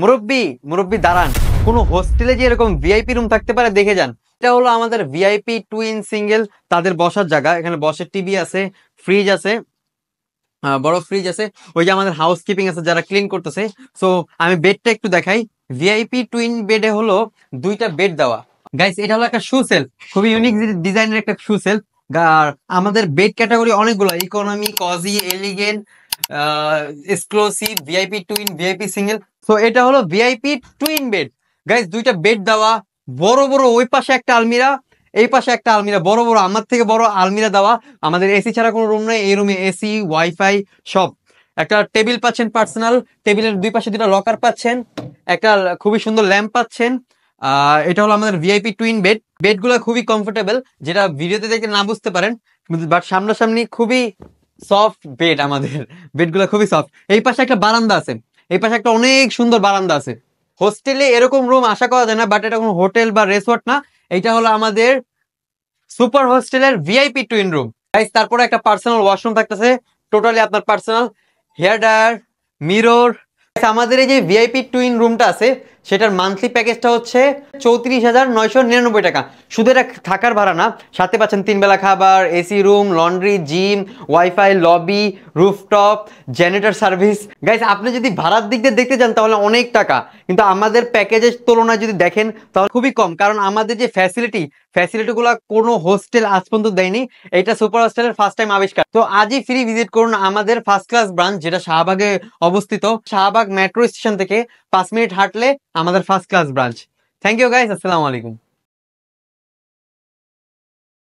মুরব্বি মুরব্বি দাঁড়ান কোনো হোস্টেলে যে এরকম ভিআইপি রুম থাকতে পারে দেখে যান এটা হলো আমাদের ভিআইপি টুইন সিঙ্গেল তাদের বসার জায়গা এখানে বসার টিভি আছে ফ্রিজ আছে বড় ফ্রিজ আছে ওই যে আমাদের হাউস কিপিং আছে যারা ক্লিন করতেছে সো আমি বেডটা একটু দেখাই ভিআইপি টুইন বেডে হলো দুইটা বেড দেওয়া গাইস এটা হলো একটা শু সেল খুবই ইউনিক ডিজাইনের একটা শু সেল আর আমাদের বেড ক্যাটাগরি অনেকগুলো economy cozy elegant exclusive VIP twin VIP single so এটা হলো ভিআইপি টুইন বেড গাইজ দুইটা বেড দেওয়া বড় বড় ওই পাশে একটা আলমিরা এই পাশে একটা আলমিরা বড় বড় আমার থেকে বড় আলমিরা দেওয়া আমাদের এসি ছাড়া কোনো রুম নেই এই রুমে এসি ওয়াইফাই সব একটা টেবিল পাচ্ছেন পার্সোনাল টেবিলের দুই পাশে দুটা লকার পাচ্ছেন একটা খুবই সুন্দর ল্যাম্প পাচ্ছেন এটা হলো আমাদের ভিআইপি টুইন বেড বেডগুলো খুবই কমফোর্টেবল যেটা ভিডিওতে দেখে না বুঝতে পারেন বাট সামনাসামনি খুবই সফট বেড আমাদের বেডগুলো খুবই সফট এই পাশে একটা বারান্দা আছে এই পাশে একটা অনেক সুন্দর বারান্দা আছে হোস্টেলে এরকম রুম আশা করা যায় না বাট এটা কোনো হোটেল বা রেসোর্ট না এটা হলো আমাদের সুপার হোস্টেলের ভিআইপি টুইন রুম তারপরে একটা পার্সোনাল ওয়াশরুম থাকতেছে টোটালি আপনার পার্সোনাল হেয়ার ড্রায়ার মিরর আমাদের এই যে ভিআইপি টুইন রুমটা আছে সেটার মান্থলি প্যাকেজটা হচ্ছে চৌত্রিশ হাজার নয়শো নিরানব্বই টাকা শুধু এটা থাকার ভাড়া না সাথে পাচ্ছেন তিনবেলা খাবার AC room laundry gym wifi lobby rooftop generator service guys আপনি যদি ভাড়ার দিক দিয়ে দেখতে যান তাহলে অনেক টাকা কিন্তু আমাদের প্যাকেজের তুলনায় যদি দেখেন তাহলে খুবই কম কারণ আমাদের যে ফ্যাসিলিটি ফ্যাসিলিটিগুলো কোনো হোস্টেল আজ পর্যন্ত দেয়নি এটা সুপার হোস্টেলের ফার্স্ট টাইম আবিষ্কার তো আজই ফ্রি ভিজিট করুন আমাদের ফার্স্ট ক্লাস ব্রাঞ্চ যেটা শাহবাগে অবস্থিত শাহবাগ মেট্রো স্টেশন থেকে পাঁচ মিনিট হাঁটলে আমাদের first class branch thank you guys আসসালামু আলাইকুম